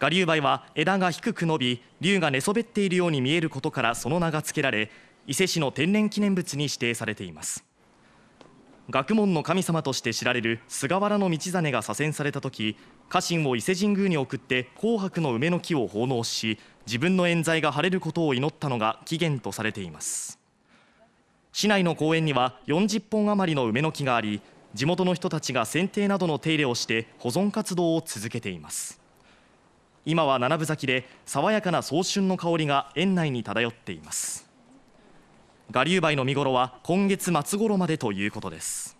我流梅は枝が低く伸び、竜が寝そべっているように見えることからその名が付けられ、伊勢市の天然記念物に指定されています。学問の神様として知られる菅原道真が左遷された時家臣を伊勢神宮に送って紅白の梅の木を奉納し自分の冤罪が晴れることを祈ったのが起源とされています市内の公園には40本余りの梅の木があり地元の人たちが剪定などの手入れをして保存活動を続けています今は七分咲きで爽やかな早春の香りが園内に漂っています。我流梅の見頃は今月末頃までということです。